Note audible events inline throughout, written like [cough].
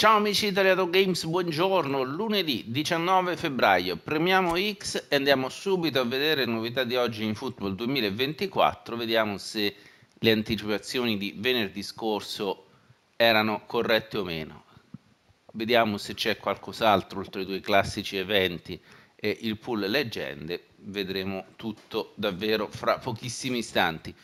Ciao amici di Italiato Games, buongiorno. Lunedì 19 febbraio premiamo X e andiamo subito a vedere le novità di oggi in Football 2024. Vediamo se le anticipazioni di venerdì scorso erano corrette o meno. Vediamo se c'è qualcos'altro oltre i due classici eventi e il pool leggende. Vedremo tutto davvero fra pochissimi istanti.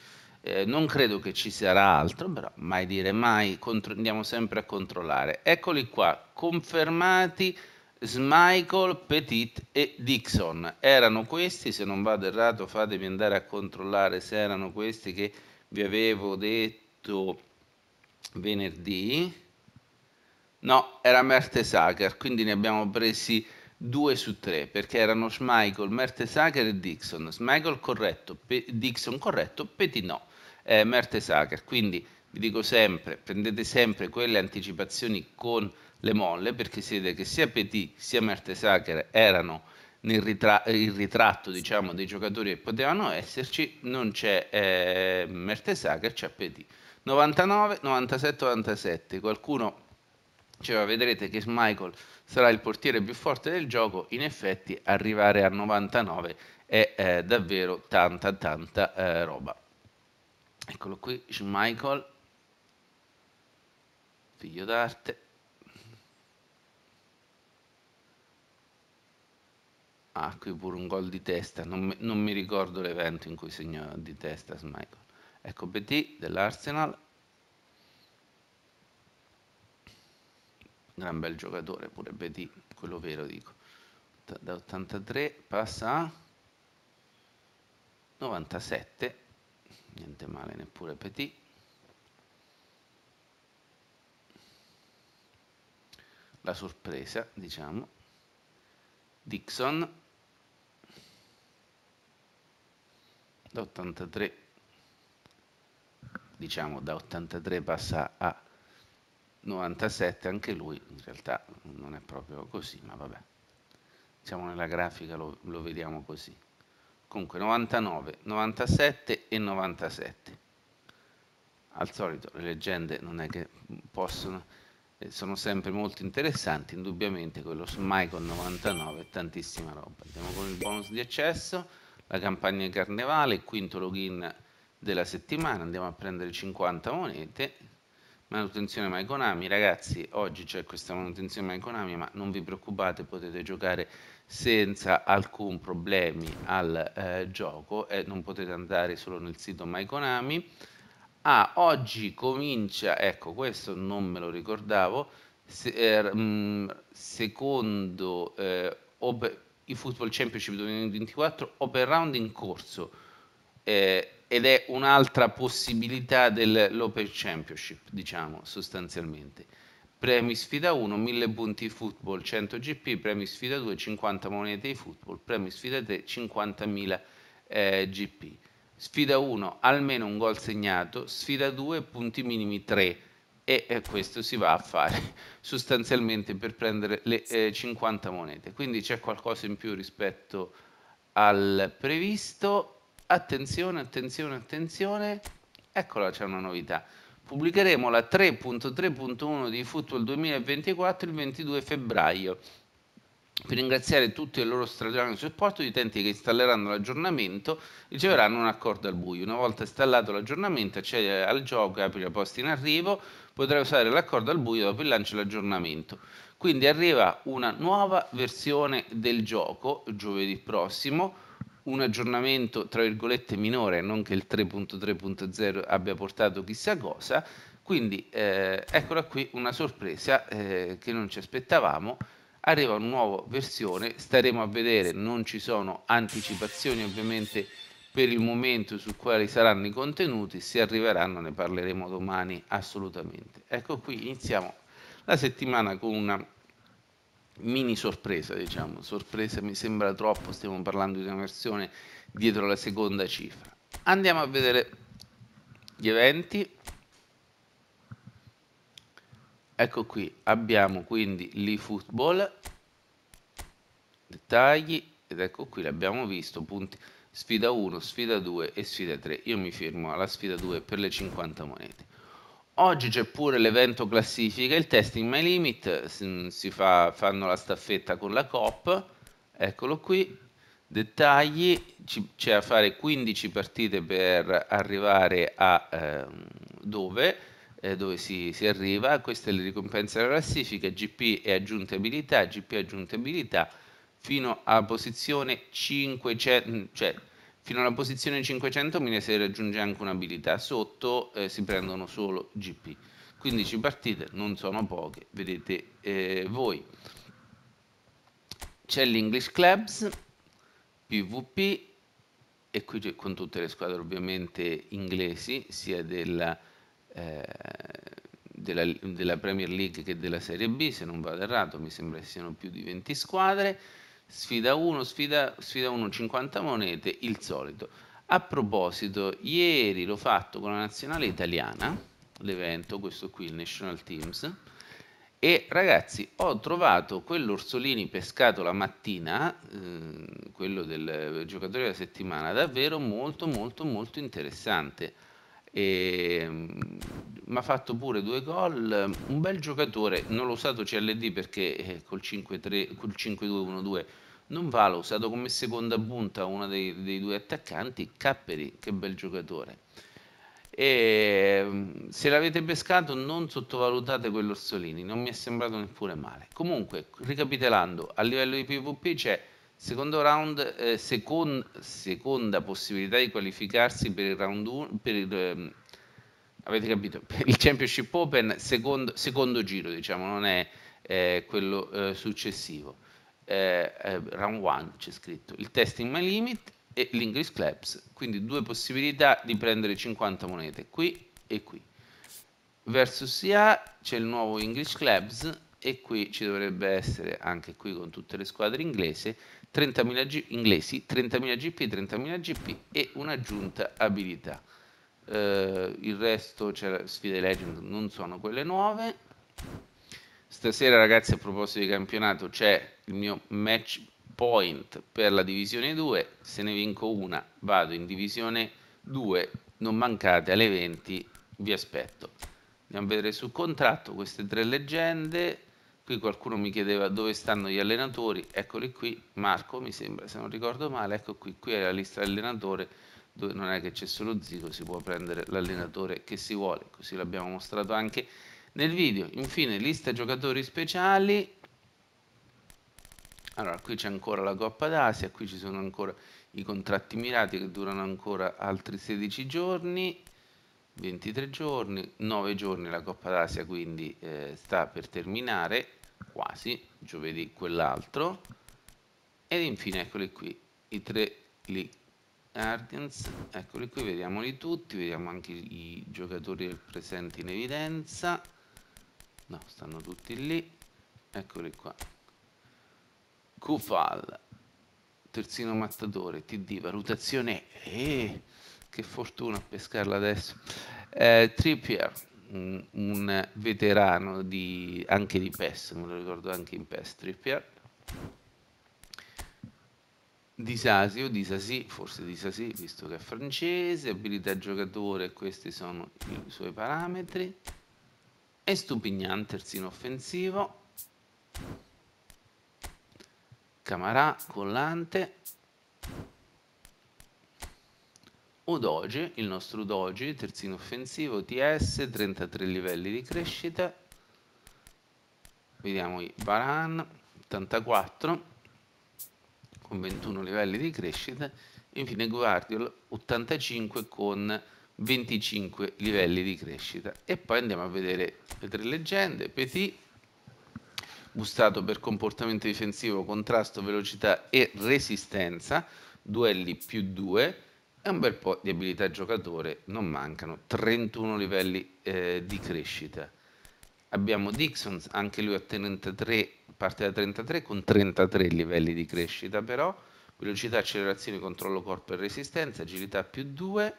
Eh, non credo che ci sarà altro, però mai dire mai, contro- andiamo sempre a controllare. Eccoli qua, confermati Smichael, Petit e Dixon. Erano questi, se non vado errato fatemi andare a controllare se erano questi che vi avevo detto venerdì. No, era Mertesacker, quindi ne abbiamo presi due su tre, perché erano Schmeichel, Mertesacker e Dixon. Schmeichel corretto, Pe- Dixon corretto, Petit no eh, Mertesacker. Quindi vi dico sempre, prendete sempre quelle anticipazioni con le molle perché si vede che sia Petit sia Mertesacker erano nel ritra- il ritratto diciamo, dei giocatori che potevano esserci, non c'è eh, Mertesacker, c'è Petit. 99, 97, 97, qualcuno diceva vedrete che Michael sarà il portiere più forte del gioco, in effetti arrivare a 99 è eh, davvero tanta tanta eh, roba eccolo qui, Michael, figlio d'arte. Ah, qui pure un gol di testa, non mi, non mi ricordo l'evento in cui segnò di testa Michael. Ecco Petit dell'Arsenal, gran bel giocatore pure Petit, quello vero dico. Da 83 passa a 97 niente male neppure Petit. La sorpresa, diciamo. Dixon da 83 diciamo da 83 passa a 97 anche lui in realtà non è proprio così ma vabbè diciamo nella grafica lo, lo vediamo così comunque 99, 97 e 97. Al solito le leggende non è che possono, eh, sono sempre molto interessanti, indubbiamente quello su Michael 99 è tantissima roba. Andiamo con il bonus di accesso, la campagna di carnevale, il quinto login della settimana, andiamo a prendere 50 monete, manutenzione My Konami. Ragazzi, oggi c'è questa manutenzione My Konami, ma non vi preoccupate, potete giocare senza alcun problema al eh, gioco e non potete andare solo nel sito My Konami. Ah, oggi comincia, ecco, questo non me lo ricordavo, se, eh, secondo eh, i Football Championship 2024 Open Round in corso. Eh, ed è un'altra possibilità dell'Open Championship, diciamo sostanzialmente. Premi sfida 1, 1000 punti football, 100 GP, premi sfida 2, 50 monete di football, premi sfida 3, 50.000 eh, GP. Sfida 1, almeno un gol segnato, sfida 2, punti minimi 3 e eh, questo si va a fare [laughs] sostanzialmente per prendere le eh, 50 monete. Quindi c'è qualcosa in più rispetto al previsto Attenzione, attenzione, attenzione. Eccola, c'è una novità. Pubblicheremo la 3.3.1 di Football 2024 il 22 febbraio per ringraziare tutti il loro straordinario supporto, gli utenti che installeranno l'aggiornamento riceveranno un accordo al buio. Una volta installato l'aggiornamento, accedi al gioco e apri la posta in arrivo, potrai usare l'accordo al buio dopo il lancio dell'aggiornamento. Quindi arriva una nuova versione del gioco giovedì prossimo, un aggiornamento tra virgolette minore, non che il 3.3.0 abbia portato chissà cosa, quindi eh, eccola qui una sorpresa eh, che non ci aspettavamo, arriva una nuova versione, staremo a vedere, non ci sono anticipazioni ovviamente per il momento su quali saranno i contenuti, se arriveranno ne parleremo domani assolutamente. Ecco qui iniziamo la settimana con una mini sorpresa, diciamo, sorpresa mi sembra troppo, stiamo parlando di una versione dietro la seconda cifra. Andiamo a vedere gli eventi. Ecco qui, abbiamo quindi l'eFootball, dettagli, ed ecco qui l'abbiamo visto, punti sfida 1, sfida 2 e sfida 3. Io mi fermo alla sfida 2 per le 50 monete. Oggi c'è pure l'evento classifica, il testing My Limit, si fa, fanno la staffetta con la COP, eccolo qui, dettagli, c'è a fare 15 partite per arrivare a eh, dove, eh, dove si, si, arriva, queste le ricompense della classifica, GP e aggiuntabilità, GP e aggiuntabilità fino a posizione 500, cioè, cioè Fino alla posizione 500 mi si raggiunge anche un'abilità, sotto eh, si prendono solo GP. 15 partite non sono poche, vedete eh, voi. C'è l'English Clubs, PvP, e qui c'è con tutte le squadre ovviamente inglesi, sia della, eh, della, della Premier League che della Serie B, se non vado errato, mi sembra che siano più di 20 squadre sfida 1, sfida, sfida 1, 50 monete, il solito. A proposito, ieri l'ho fatto con la nazionale italiana, l'evento, questo qui, il National Teams, e ragazzi ho trovato quell'orsolini pescato la mattina, eh, quello del giocatore della settimana, davvero molto molto molto interessante mi ehm, ha fatto pure due gol, un bel giocatore, non l'ho usato CLD perché eh, col 5-3, col 5-2-1-2 non va, l'ho usato come seconda punta uno dei, dei due attaccanti, Capperi, che bel giocatore. E ehm, se l'avete pescato non sottovalutate quell'Orsolini, non mi è sembrato neppure male. Comunque, ricapitolando, a livello di PvP c'è Secondo round, eh, second, seconda possibilità di qualificarsi per il round 1, ehm, avete capito, [laughs] per il Championship Open, secondo, secondo giro diciamo, non è eh, quello eh, successivo. Eh, eh, round 1 c'è scritto, il testing my limit e l'English Claps, quindi due possibilità di prendere 50 monete qui e qui. Versus IA c'è il nuovo English Claps e qui ci dovrebbe essere anche qui con tutte le squadre inglesi 30.000 G, inglesi 30.000 GP, 30.000 GP e un'aggiunta abilità. Eh, il resto, cioè sfide legend, non sono quelle nuove. Stasera ragazzi a proposito di campionato c'è il mio match point per la divisione 2, se ne vinco una vado in divisione 2, non mancate alle 20, vi aspetto. Andiamo a vedere sul contratto queste tre leggende, Qui qualcuno mi chiedeva dove stanno gli allenatori, eccoli qui, Marco mi sembra, se non ricordo male, ecco qui, qui è la lista allenatore, dove non è che c'è solo Zico, si può prendere l'allenatore che si vuole, così l'abbiamo mostrato anche nel video. Infine lista giocatori speciali, allora qui c'è ancora la Coppa d'Asia, qui ci sono ancora i contratti mirati che durano ancora altri 16 giorni, 23 giorni, 9 giorni la Coppa d'Asia quindi eh, sta per terminare quasi, giovedì quell'altro, ed infine eccoli qui, i tre lì. Guardians, eccoli qui, vediamoli tutti, vediamo anche i giocatori presenti in evidenza. No, stanno tutti lì. Eccoli qua. Kufal, terzino mattatore, TD, valutazione. Eh, che fortuna a pescarla adesso. Eh, Trippier, mh, mm, un veterano di, anche di PES, me lo ricordo anche in PES, Trippier. Disasi o Disasi, forse Disasi visto che è francese, abilità giocatore, questi sono i suoi parametri. È stupignante, terzino offensivo. Camarà, collante. Udoge, il nostro Udoge, terzino offensivo, TS, 33 livelli di crescita. Vediamo i Baran, 84, con 21 livelli di crescita. Infine Guardiol, 85 con 25 livelli di crescita. E poi andiamo a vedere le tre leggende. Petit, bustato per comportamento difensivo, contrasto, velocità e resistenza, duelli più 2 e un bel po' di abilità giocatore non mancano, 31 livelli eh, di crescita. Abbiamo Dixon, anche lui a 33, parte da 33 con 33 livelli di crescita però, velocità, accelerazione, controllo corpo e resistenza, agilità più 2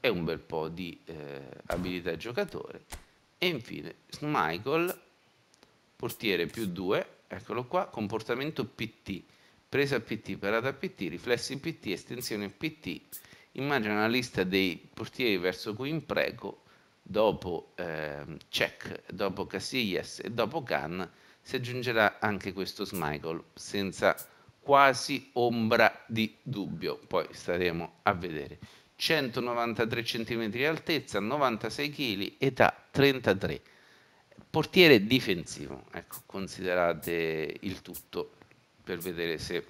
e un bel po' di eh, abilità giocatore. E infine Michael, portiere più 2, eccolo qua, comportamento PT presa PT, parata PT, riflessi in PT, estensione PT, immagina la lista dei portieri verso cui impreco dopo eh, Cech, dopo Casillas e dopo Khan si aggiungerà anche questo Smichael senza quasi ombra di dubbio, poi staremo a vedere. 193 cm di altezza, 96 kg, età 33. Portiere difensivo, ecco, considerate il tutto per vedere se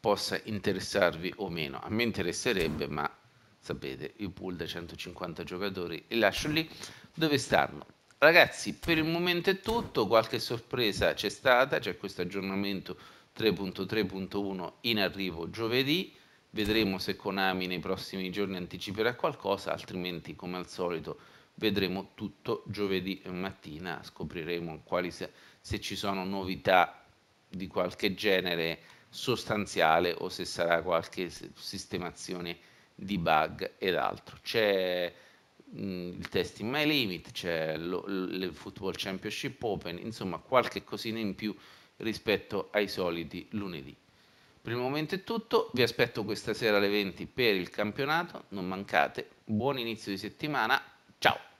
possa interessarvi o meno. A me interesserebbe, ma sapete, il pool da 150 giocatori e lascio lì dove stanno. Ragazzi, per il momento è tutto, qualche sorpresa c'è stata, c'è questo aggiornamento 3.3.1 in arrivo giovedì, vedremo se Konami nei prossimi giorni anticiperà qualcosa, altrimenti come al solito vedremo tutto giovedì mattina, scopriremo quali se, se ci sono novità di qualche genere sostanziale o se sarà qualche sistemazione di bug ed altro. C'è mh, mm, il test in My Limit, c'è il Football Championship Open, insomma qualche cosina in più rispetto ai soliti lunedì. Per il momento è tutto, vi aspetto questa sera alle 20 per il campionato, non mancate, buon inizio di settimana, ciao!